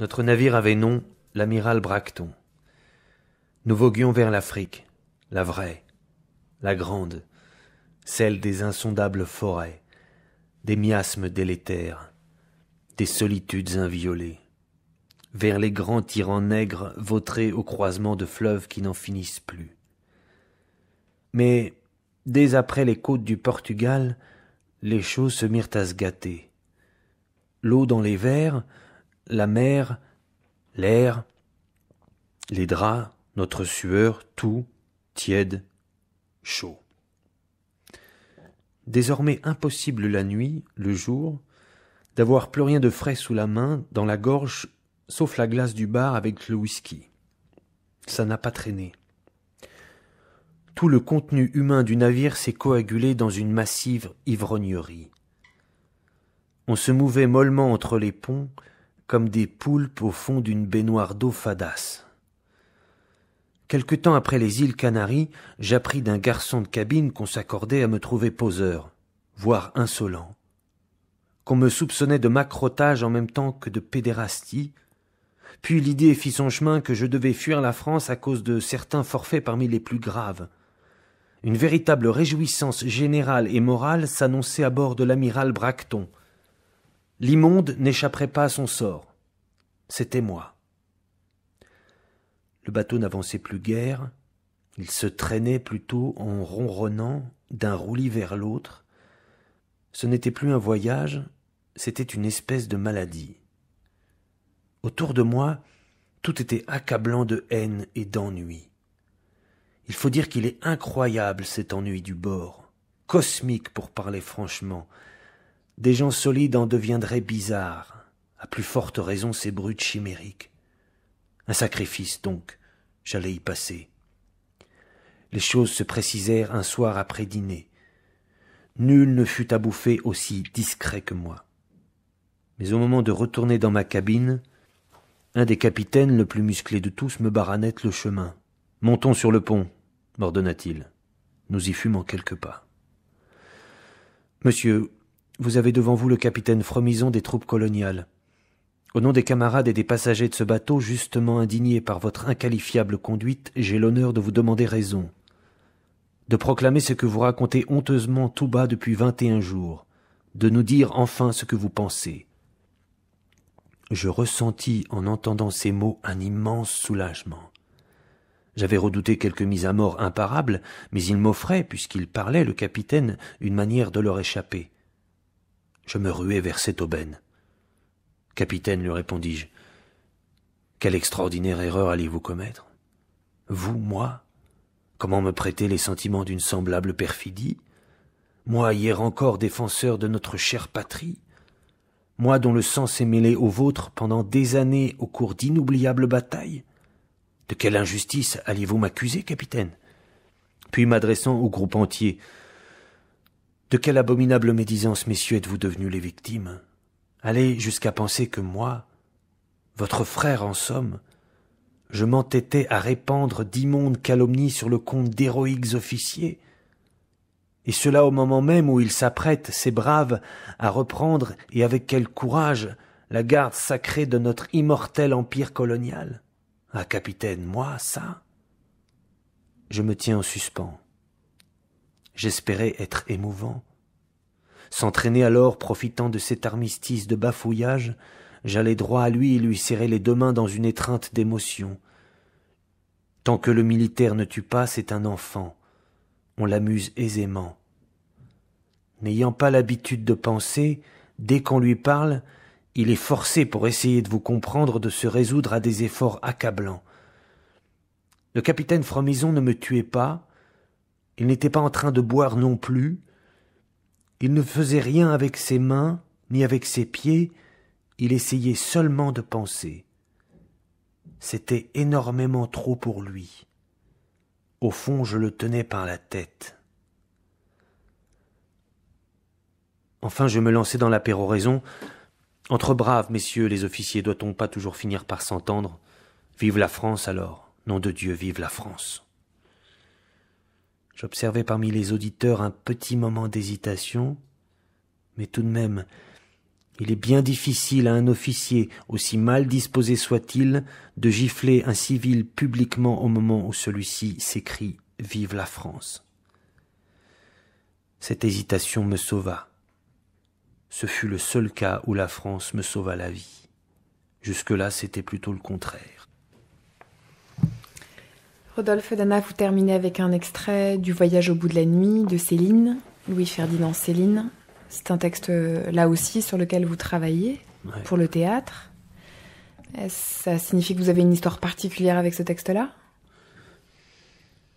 Notre navire avait nom l'amiral Bracton. Nous voguions vers l'Afrique, la vraie, la grande, celle des insondables forêts, des miasmes délétères, des solitudes inviolées, vers les grands tyrans nègres vautrés au croisement de fleuves qui n'en finissent plus. Mais dès après les côtes du Portugal, les choses se mirent à se gâter. L'eau dans les verres, la mer, l'air, les draps, notre sueur, tout, tiède, chaud. Désormais impossible la nuit, le jour, d'avoir plus rien de frais sous la main, dans la gorge, sauf la glace du bar avec le whisky. Ça n'a pas traîné. Tout le contenu humain du navire s'est coagulé dans une massive ivrognerie. On se mouvait mollement entre les ponts, comme des poulpes au fond d'une baignoire d'eau fadasse. Quelque temps après les îles Canaries, j'appris d'un garçon de cabine qu'on s'accordait à me trouver poseur, voire insolent, qu'on me soupçonnait de macrotage en même temps que de pédérastie, puis l'idée fit son chemin que je devais fuir la France à cause de certains forfaits parmi les plus graves. Une véritable réjouissance générale et morale s'annonçait à bord de l'amiral Bracton, L'immonde n'échapperait pas à son sort. C'était moi. Le bateau n'avançait plus guère, il se traînait plutôt en ronronnant d'un roulis vers l'autre. Ce n'était plus un voyage, c'était une espèce de maladie. Autour de moi, tout était accablant de haine et d'ennui. Il faut dire qu'il est incroyable cet ennui du bord, cosmique pour parler franchement, des gens solides en deviendraient bizarres, à plus forte raison ces brutes chimériques. Un sacrifice, donc, j'allais y passer. Les choses se précisèrent un soir après dîner. Nul ne fut à bouffer aussi discret que moi. Mais au moment de retourner dans ma cabine, un des capitaines, le plus musclé de tous, me barra le chemin. Montons sur le pont, m'ordonna-t-il. Nous y fûmes en quelques pas. Monsieur, vous avez devant vous le capitaine Fromison des troupes coloniales. Au nom des camarades et des passagers de ce bateau, justement indignés par votre inqualifiable conduite, j'ai l'honneur de vous demander raison, de proclamer ce que vous racontez honteusement tout bas depuis vingt et un jours, de nous dire enfin ce que vous pensez. Je ressentis en entendant ces mots un immense soulagement. J'avais redouté quelque mise à mort imparable, mais il m'offrait, puisqu'il parlait, le capitaine, une manière de leur échapper. Je me ruai vers cette aubaine. Capitaine, lui répondis-je, quelle extraordinaire erreur allez-vous commettre Vous, moi Comment me prêter les sentiments d'une semblable perfidie Moi, hier encore défenseur de notre chère patrie Moi dont le sang s'est mêlé au vôtre pendant des années au cours d'inoubliables batailles De quelle injustice allez-vous m'accuser, capitaine Puis m'adressant au groupe entier, de quelle abominable médisance, messieurs, êtes-vous devenus les victimes Allez jusqu'à penser que moi, votre frère en somme, je m'entêtais à répandre d'immondes calomnies sur le compte d'héroïques officiers, et cela au moment même où ils s'apprêtent, ces braves, à reprendre, et avec quel courage, la garde sacrée de notre immortel empire colonial. Ah, capitaine, moi, ça Je me tiens en suspens. J'espérais être émouvant. S'entraîner alors, profitant de cet armistice de bafouillage, j'allais droit à lui et lui serrais les deux mains dans une étreinte d'émotion. Tant que le militaire ne tue pas, c'est un enfant. On l'amuse aisément. N'ayant pas l'habitude de penser, dès qu'on lui parle, il est forcé pour essayer de vous comprendre de se résoudre à des efforts accablants. Le capitaine Fromison ne me tuait pas, il n'était pas en train de boire non plus. Il ne faisait rien avec ses mains, ni avec ses pieds. Il essayait seulement de penser. C'était énormément trop pour lui. Au fond, je le tenais par la tête. Enfin, je me lançai dans la péroraison. Entre braves, messieurs les officiers, doit-on pas toujours finir par s'entendre Vive la France alors Nom de Dieu, vive la France J'observais parmi les auditeurs un petit moment d'hésitation, mais tout de même, il est bien difficile à un officier, aussi mal disposé soit-il, de gifler un civil publiquement au moment où celui-ci s'écrie Vive la France. Cette hésitation me sauva. Ce fut le seul cas où la France me sauva la vie. Jusque-là, c'était plutôt le contraire. Rodolphe Dana, vous terminez avec un extrait du Voyage au bout de la nuit de Céline, Louis-Ferdinand Céline. C'est un texte euh, là aussi sur lequel vous travaillez pour le théâtre. Ça signifie que vous avez une histoire particulière avec ce texte-là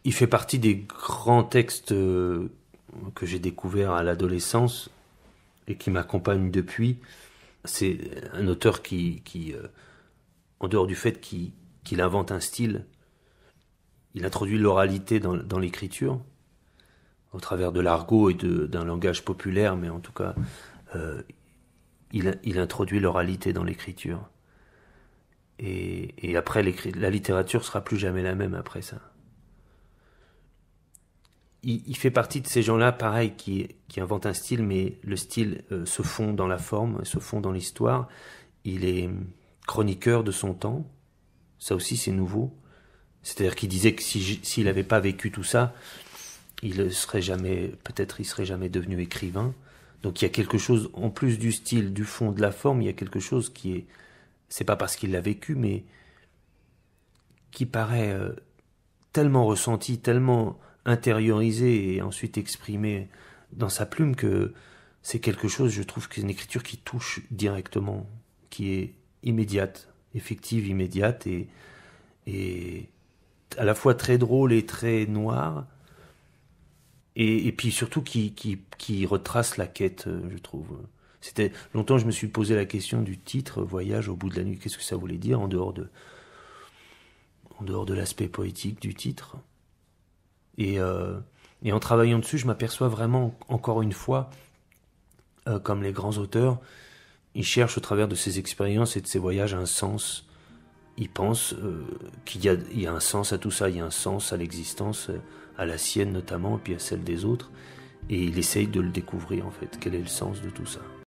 Il fait partie des grands textes euh, que j'ai découverts à l'adolescence et qui m'accompagnent depuis. C'est un auteur qui, euh, en dehors du fait qu'il invente un style, il introduit l'oralité dans, l'écriture, au travers de l'argot et d'un langage populaire, mais en tout cas, euh, il, introduit l'oralité dans l'écriture. Et, après, la littérature sera plus jamais la même après ça. Il, fait partie de ces gens-là, pareil, qui, inventent un style, mais le style euh, se fond dans la forme, se fond dans l'histoire. Il est chroniqueur de son temps. Ça aussi, c'est nouveau. C'est-à-dire qu'il disait que s'il n'avait pas vécu tout ça, il serait jamais, peut-être il serait jamais devenu écrivain. Donc il y a quelque chose, en plus du style, du fond, de la forme, il y a quelque chose qui est, c'est pas parce qu'il l'a vécu, mais qui paraît euh, tellement ressenti, tellement intériorisé et ensuite exprimé dans sa plume que c'est quelque chose, je trouve, une écriture qui touche directement, qui est immédiate, effective, immédiate et à la fois très drôle et très noir. Et, puis surtout qui, qui, qui, retrace la quête, euh, je trouve. C'était longtemps je me suis posé la question du titre euh, Voyage au bout de la nuit. Qu'est-ce que ça voulait dire en dehors de en dehors de l'aspect poétique du titre et, euh, et, en travaillant dessus, je m'aperçois vraiment encore une fois, comme les grands auteurs, ils cherchent au travers de ces expériences et de ces voyages un sens il pense euh, qu'il y, y, a un sens à tout ça, il y a un sens à l'existence, euh, à la sienne notamment, et puis à celle des autres. Et il essaye de le découvrir en fait. Quel est le sens de tout ça